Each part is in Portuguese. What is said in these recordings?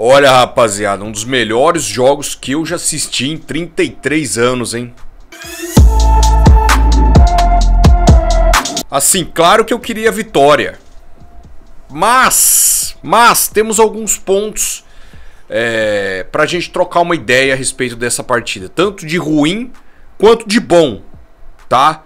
Olha, rapaziada, um dos melhores jogos que eu já assisti em 33 anos, hein? Assim, claro que eu queria vitória. Mas, mas temos alguns pontos é, pra gente trocar uma ideia a respeito dessa partida, tanto de ruim quanto de bom, tá?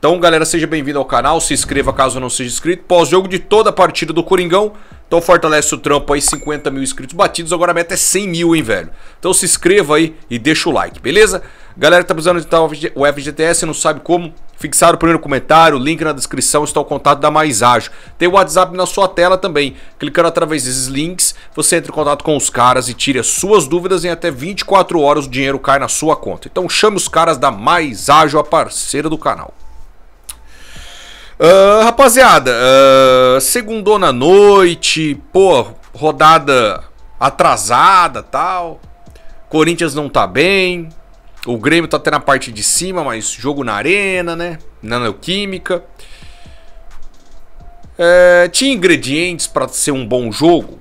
Então, galera, seja bem-vindo ao canal, se inscreva caso não seja inscrito. Pós-jogo de toda a partida do Coringão, então fortalece o trampo aí, 50 mil inscritos batidos. Agora a meta é 100 mil, hein, velho? Então se inscreva aí e deixa o like, beleza? Galera que tá precisando editar o FGTS e não sabe como, fixar o primeiro comentário, link na descrição, está o contato da Mais Ágil. Tem o WhatsApp na sua tela também. Clicando através desses links, você entra em contato com os caras e tira suas dúvidas em até 24 horas o dinheiro cai na sua conta. Então chame os caras da Mais Ágil, a parceira do canal. Uh, rapaziada, uh, ah, segundou na noite, pô, rodada atrasada tal. Corinthians não tá bem. O Grêmio tá até na parte de cima, mas jogo na arena, né? Na É, tinha ingredientes para ser um bom jogo?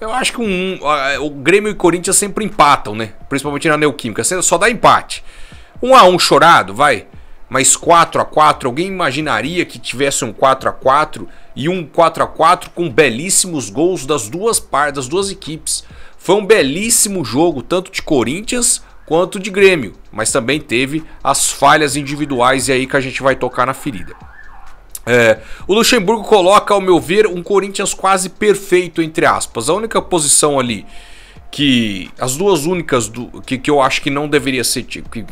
Eu acho que um, o Grêmio e o Corinthians sempre empatam, né? Principalmente na Neoquímica. Só dá empate. Um a um chorado, vai mas 4 a 4 alguém imaginaria que tivesse um 4 a 4 e um 4 a 4 com belíssimos gols das duas partes, das duas equipes. Foi um belíssimo jogo, tanto de Corinthians quanto de Grêmio, mas também teve as falhas individuais e é aí que a gente vai tocar na ferida. É, o Luxemburgo coloca, ao meu ver, um Corinthians quase perfeito, entre aspas. A única posição ali que. As duas únicas do, que, que eu acho que não deveria ser. Que, que,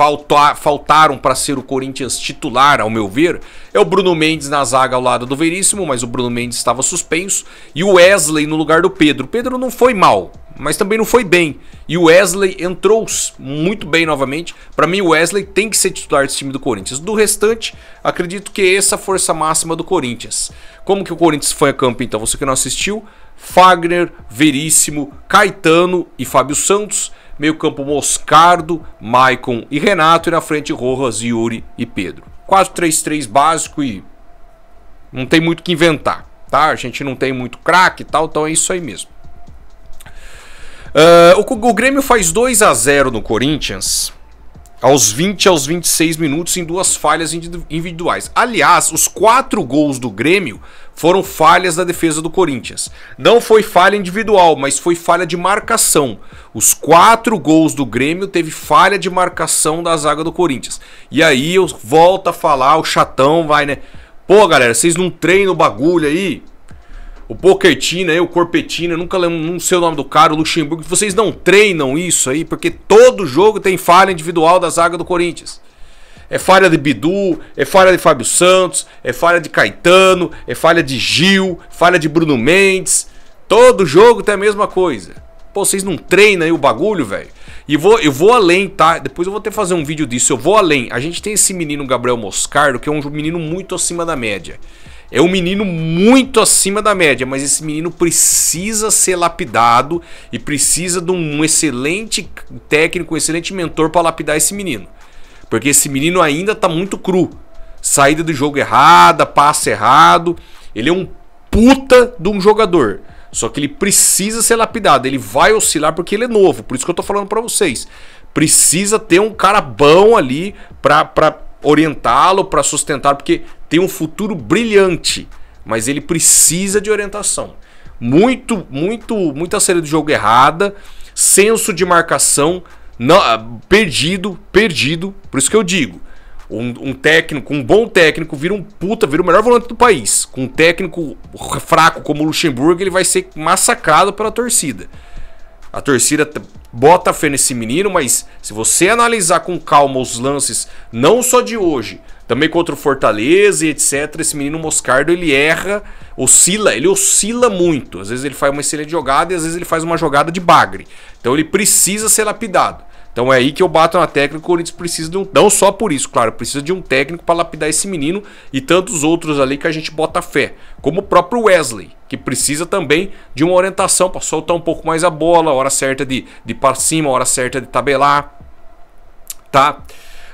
faltar, faltaram para ser o Corinthians titular, ao meu ver, é o Bruno Mendes na zaga ao lado do Veríssimo, mas o Bruno Mendes estava suspenso, e o Wesley no lugar do Pedro. O Pedro não foi mal, mas também não foi bem. E o Wesley entrou muito bem novamente. Para mim, o Wesley tem que ser titular desse time do Corinthians. Do restante, acredito que é essa a força máxima do Corinthians. Como que o Corinthians foi a campo, então? Você que não assistiu, Fagner, Veríssimo, Caetano e Fábio Santos meio campo Moscardo, Maicon e Renato, e na frente Rojas, Yuri e Pedro. 4-3-3 básico e não tem muito o que inventar, tá? A gente não tem muito craque e tal, então é isso aí mesmo. Uh, o, o, Grêmio faz 2 a 0 no Corinthians aos 20 aos 26 minutos em duas falhas individuais. Aliás, os quatro gols do Grêmio foram falhas da defesa do Corinthians. Não foi falha individual, mas foi falha de marcação. Os quatro gols do Grêmio teve falha de marcação da zaga do Corinthians. E aí eu volto a falar, o chatão vai, né? Pô, galera, vocês não treinam o bagulho aí? o Pochettino aí, o Corpetina, nunca lembro, não sei o nome do cara, o Luxemburgo. Vocês não treinam isso aí, porque todo jogo tem falha individual da zaga do Corinthians. É falha de Bidu, é falha de Fábio Santos, é falha de Caetano, é falha de Gil, falha de Bruno Mendes. Todo jogo tem a mesma coisa. Pô, vocês não treinam aí o bagulho, velho? E vou, eu vou além, tá? Depois eu vou ter que fazer um vídeo disso. Eu vou além. A gente tem esse menino Gabriel Moscardo, que é um menino muito acima da média. É um menino muito acima da média, mas esse menino precisa ser lapidado e precisa de um excelente técnico, um excelente mentor para lapidar esse menino. Porque esse menino ainda está muito cru. Saída do jogo errada, passe errado. Ele é um puta de um jogador. Só que ele precisa ser lapidado. Ele vai oscilar porque ele é novo. Por isso que eu tô falando para vocês. Precisa ter um cara bom ali para orientá-lo, para sustentar, porque tem um futuro brilhante, mas ele precisa de orientação. Muito, muito, muita série de jogo errada, senso de marcação não, ah, perdido, perdido. Por isso que eu digo, um, um, técnico, um bom técnico, vira um puta, vira o melhor volante do país. Com um técnico fraco como o Luxemburgo, ele vai ser massacrado pela torcida. A torcida bota fé nesse menino, mas se você analisar com calma os lances, não só de hoje, também contra o Fortaleza e etc. Esse menino Moscardo, ele erra, oscila, ele oscila muito. Às vezes ele faz uma excelente jogada e às vezes ele faz uma jogada de bagre. Então ele precisa ser lapidado. Então é aí que eu bato na técnica, o Corinthians precisa de um, não só por isso, claro, precisa de um técnico para lapidar esse menino e tantos outros ali que a gente bota fé, como o próprio Wesley, que precisa também de uma orientação para soltar um pouco mais a bola, a hora certa de de para cima, a hora certa de tabelar, tá?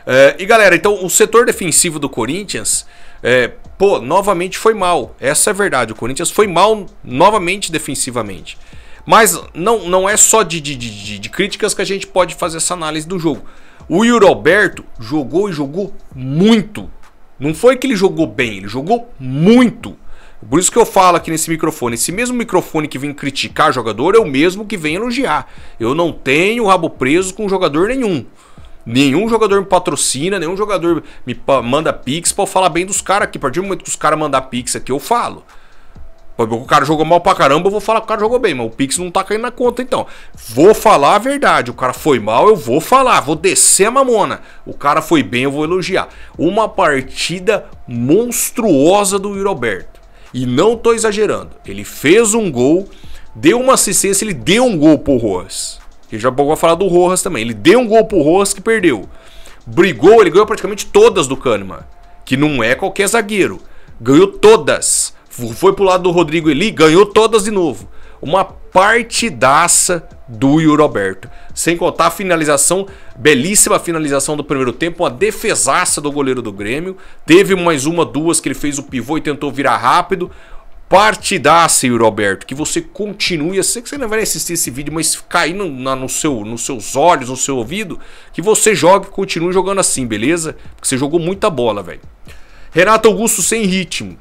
É, e galera, então o setor defensivo do Corinthians, é, pô, novamente foi mal. Essa é a verdade. O Corinthians foi mal novamente defensivamente. Mas não, não é só de, de, de, de críticas que a gente pode fazer essa análise do jogo. O Yuri Alberto jogou e jogou muito. Não foi que ele jogou bem, ele jogou muito. Por isso que eu falo aqui nesse microfone. Esse mesmo microfone que vem criticar jogador é o mesmo que vem elogiar. Eu não tenho rabo preso com jogador nenhum. Nenhum jogador me patrocina, nenhum jogador me manda pix pra eu falar bem dos caras aqui. A partir do momento que os caras mandar pix aqui, eu falo. O cara jogou mal pra caramba, eu vou falar que o cara jogou bem, mas o Pix não tá caindo na conta, então. Vou falar a verdade. O cara foi mal, eu vou falar, vou descer a mamona. O cara foi bem, eu vou elogiar. Uma partida monstruosa do Yuri Alberto. E não tô exagerando. Ele fez um gol, deu uma assistência, ele deu um gol pro Roas. Que já vou falar do Rojas também. Ele deu um gol pro Rojas que perdeu. Brigou, ele ganhou praticamente todas do Kahneman, que não é qualquer zagueiro. Ganhou todas. Foi pro lado do Rodrigo Eli, ganhou todas de novo. Uma partidaça do Yuri Roberto. Sem contar a finalização, belíssima finalização do primeiro tempo, uma defesaça do goleiro do Grêmio. Teve mais uma, duas que ele fez o pivô e tentou virar rápido partidaça, senhor Roberto, Que você continue. Eu sei que você não vai assistir esse vídeo, mas cair no, na, no seu, nos seus olhos, no seu ouvido. Que você jogue e continue jogando assim, beleza? Porque você jogou muita bola, velho. Renato Augusto sem ritmo.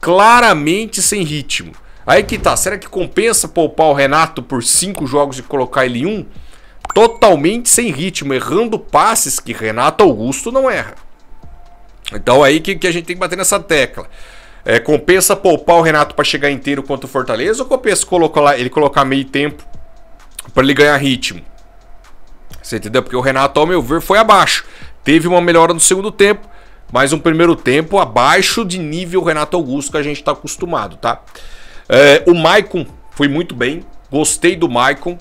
Claramente sem ritmo. Aí que tá. Será que compensa poupar o Renato por cinco jogos e colocar ele em um? Totalmente sem ritmo, errando passes que Renato Augusto não erra. Então aí que, que a gente tem que bater nessa tecla. É, compensa poupar o Renato para chegar inteiro contra o Fortaleza ou compensa colocar, ele colocar meio tempo para ele ganhar ritmo? Você entendeu? Porque o Renato, ao meu ver, foi abaixo. Teve uma melhora no segundo tempo, mas um primeiro tempo abaixo de nível Renato Augusto que a gente está acostumado, tá? É, o Maicon foi muito bem. Gostei do Maicon.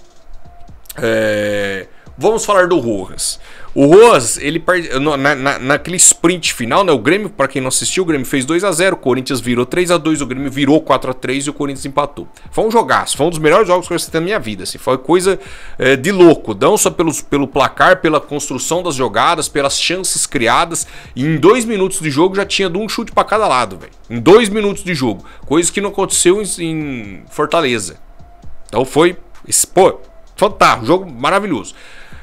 É, Vamos falar do Rojas. O Rojas, ele na, na, naquele sprint final, né? O Grêmio, para quem não assistiu, o Grêmio fez 2 a 0 o Corinthians virou 3 a 2 o Grêmio virou 4 a 3 e o Corinthians empatou. Foi um jogaço, foi um dos melhores jogos que eu assisti na minha vida. Assim, foi coisa é, de louco, não só pelos, pelo placar, pela construção das jogadas, pelas chances criadas. E em dois minutos de jogo já tinha de um chute para cada lado, velho. Em dois minutos de jogo. Coisa que não aconteceu em, em Fortaleza. Então foi. Pô, fantástico, jogo maravilhoso.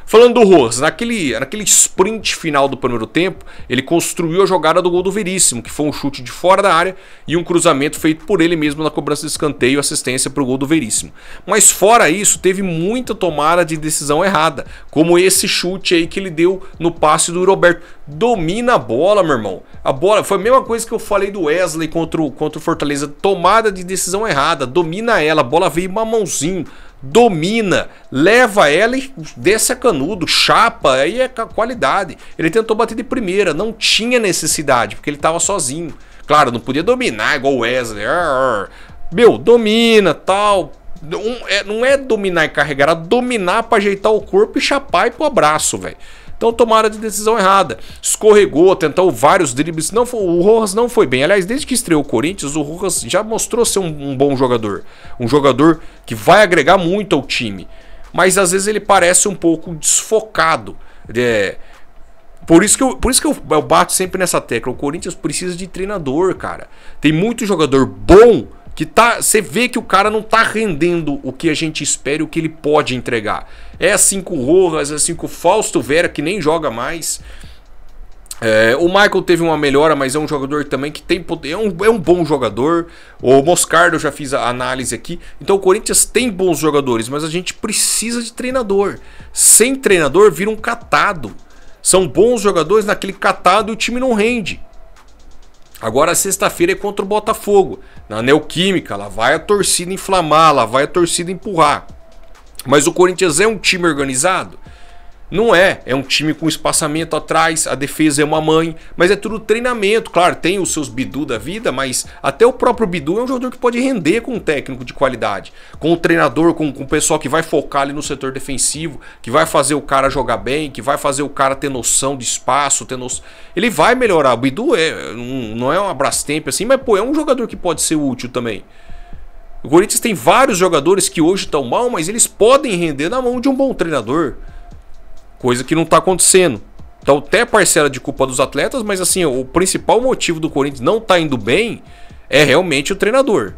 Falando do Rojas, naquele, naquele sprint final do primeiro tempo, ele construiu a jogada do gol do Veríssimo, que foi um chute de fora da área e um cruzamento feito por ele mesmo na cobrança de escanteio, assistência para o gol do Veríssimo. Mas fora isso, teve muita tomada de decisão errada, como esse chute aí que ele deu no passe do Roberto. Domina a bola, meu irmão. A bola foi a mesma coisa que eu falei do Wesley contra o, contra o Fortaleza. Tomada de decisão errada, domina ela, a bola veio mamãozinho domina, leva ela e desce a canudo, chapa, aí é qualidade. Ele tentou bater de primeira, não tinha necessidade, porque ele estava sozinho. Claro, não podia dominar igual o Wesley. Meu, domina, tal. Não é, não é dominar e carregar, é dominar para ajeitar o corpo e chapar e pro abraço, velho. Então tomada de decisão errada. Escorregou, tentou vários dribles. Não foi, o Rojas não foi bem. Aliás, desde que estreou o Corinthians, o Rojas já mostrou ser um, um bom jogador. Um jogador que vai agregar muito ao time. Mas às vezes ele parece um pouco desfocado. É, por isso que, eu, por isso que eu, eu bato sempre nessa tecla. O Corinthians precisa de treinador, cara. Tem muito jogador bom que tá, você vê que o cara não tá rendendo o que a gente espera e o que ele pode entregar. É assim o Rojas, é assim o Fausto Vera que nem joga mais. É, o Michael teve uma melhora, mas é um jogador também que tem é um, é um bom jogador. O Moscardo eu já fiz a análise aqui. Então o Corinthians tem bons jogadores, mas a gente precisa de treinador. Sem treinador vira um catado. São bons jogadores naquele catado e o time não rende. Agora, sexta-feira é contra o Botafogo, na Neoquímica. Lá vai a torcida inflamar, lá vai a torcida empurrar. Mas o Corinthians é um time organizado? Não é. É um time com espaçamento atrás, a defesa é uma mãe, mas é tudo treinamento. Claro, tem os seus Bidu da vida, mas até o próprio Bidu é um jogador que pode render com um técnico de qualidade, com o um treinador, com, com o um pessoal que vai focar ali no setor defensivo, que vai fazer o cara jogar bem, que vai fazer o cara ter noção de espaço, ter noção. Ele vai melhorar. O Bidu é, não é um abraço tempo assim, mas pô, é um jogador que pode ser útil também. O Corinthians tem vários jogadores que hoje estão mal, mas eles podem render na mão de um bom treinador coisa que não está acontecendo. Então, até parcela de culpa dos atletas, mas assim, o principal motivo do Corinthians não tá indo bem é realmente o treinador.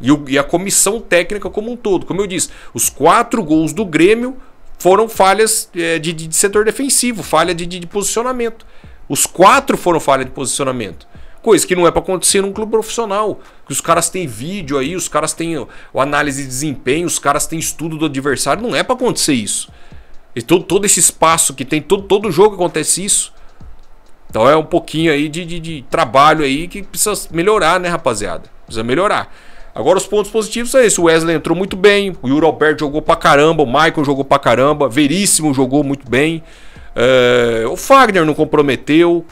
E, o, e a comissão técnica como um todo. Como eu disse, os quatro gols do Grêmio foram falhas é, de, de, setor defensivo, falha de, de, de, posicionamento. Os quatro foram falha de posicionamento. Coisa que não é para acontecer num clube profissional. Que os caras têm vídeo aí, os caras têm o análise de desempenho, os caras têm estudo do adversário. Não é para acontecer isso. E todo, todo esse espaço que tem, todo, todo jogo acontece isso. Então é um pouquinho aí de, de, de, trabalho aí que precisa melhorar, né, rapaziada? Precisa melhorar. Agora os pontos positivos é isso. O Wesley entrou muito bem, o Yuri Albert jogou pra caramba, o Michael jogou pra caramba, Veríssimo jogou muito bem. É, o Fagner não comprometeu.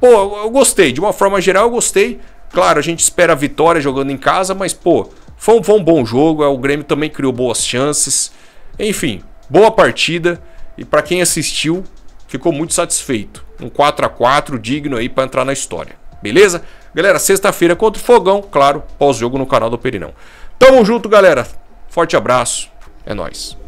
Pô, eu gostei. De uma forma geral, eu gostei. Claro, a gente espera a vitória jogando em casa, mas, pô, foi um, foi um bom jogo. É, o Grêmio também criou boas chances. Enfim, Boa partida e para quem assistiu, ficou muito satisfeito. Um 4 a 4 digno aí para entrar na história. Beleza? Galera, sexta-feira contra o Fogão, claro, pós-jogo no canal do Perinão. Tamo junto, galera. Forte abraço. É nós.